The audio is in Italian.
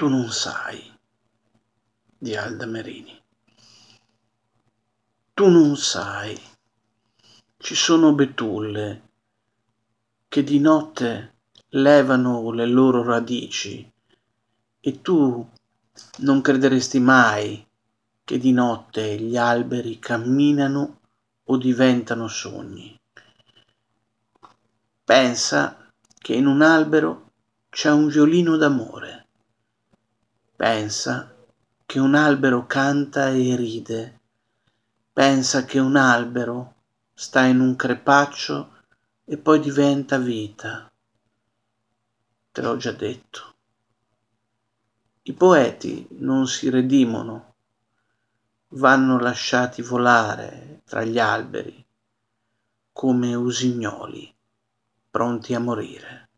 Tu non sai di Alda Merini. Tu non sai. Ci sono betulle che di notte levano le loro radici e tu non crederesti mai che di notte gli alberi camminano o diventano sogni. Pensa che in un albero c'è un violino d'amore Pensa che un albero canta e ride, pensa che un albero sta in un crepaccio e poi diventa vita. Te l'ho già detto. I poeti non si redimono, vanno lasciati volare tra gli alberi come usignoli pronti a morire.